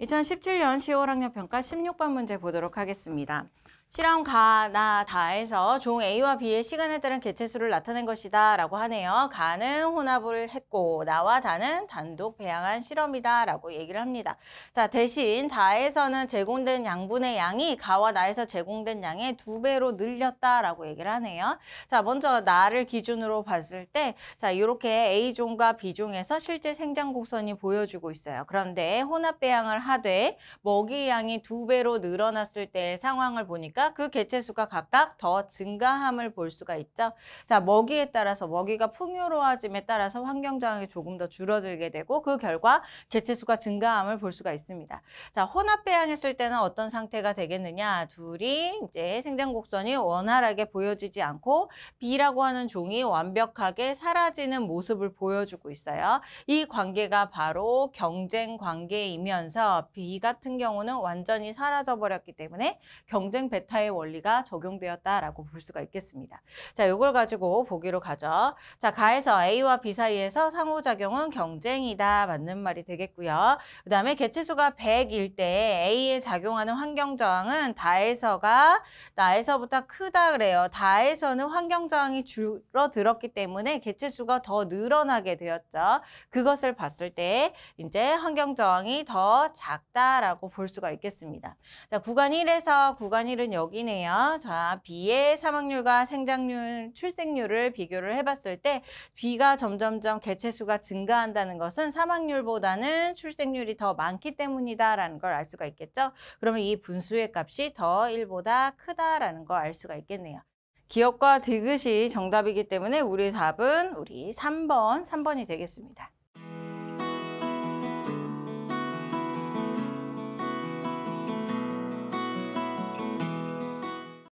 2017년 10월 학년 평가 16번 문제 보도록 하겠습니다. 실험 가나다에서 종 A와 B의 시간에 따른 개체수를 나타낸 것이다 라고 하네요. 가는 혼합을 했고 나와 다는 단독 배양한 실험이다 라고 얘기를 합니다. 자 대신 다에서는 제공된 양분의 양이 가와 나에서 제공된 양의 두 배로 늘렸다 라고 얘기를 하네요. 자 먼저 나를 기준으로 봤을 때자 이렇게 A종과 B종에서 실제 생장 곡선이 보여주고 있어요. 그런데 혼합 배양을 하되 먹이 양이 두 배로 늘어났을 때의 상황을 보니까 있니까그 개체수가 각각 더 증가함을 볼 수가 있죠. 자, 먹이에 따라서 먹이가 풍요로워짐에 따라서 환경 장악이 조금 더 줄어들게 되고 그 결과 개체수가 증가함을 볼 수가 있습니다. 자, 혼합 배양했을 때는 어떤 상태가 되겠느냐? 둘이 이제 생장 곡선이 원활하게 보여지지 않고 B라고 하는 종이 완벽하게 사라지는 모습을 보여주고 있어요. 이 관계가 바로 경쟁 관계이면서 B 같은 경우는 완전히 사라져 버렸기 때문에 경쟁 배 베타의 원리가 적용되었다라고 볼 수가 있겠습니다. 자, 이걸 가지고 보기로 가죠. 자, 가에서 A와 B 사이에서 상호작용은 경쟁이다 맞는 말이 되겠고요. 그 다음에 개체수가 100일 때 A에 작용하는 환경저항은 다에서가 나에서보다 크다 그래요. 다에서는 환경저항이 줄어들었기 때문에 개체수가 더 늘어나게 되었죠. 그것을 봤을 때 이제 환경저항이 더 작다라고 볼 수가 있겠습니다. 자, 구간 1에서 구간 1은 여기네요. 자, B의 사망률과 생장률, 출생률을 비교를 해봤을 때 B가 점점점 개체수가 증가한다는 것은 사망률보다는 출생률이 더 많기 때문이다라는 걸 알 수가 있겠죠. 그러면 이 분수의 값이 더 1보다 크다라는 걸 알 수가 있겠네요. 기억과 디귿이 정답이기 때문에 우리 답은 우리 3번, 3번이 되겠습니다.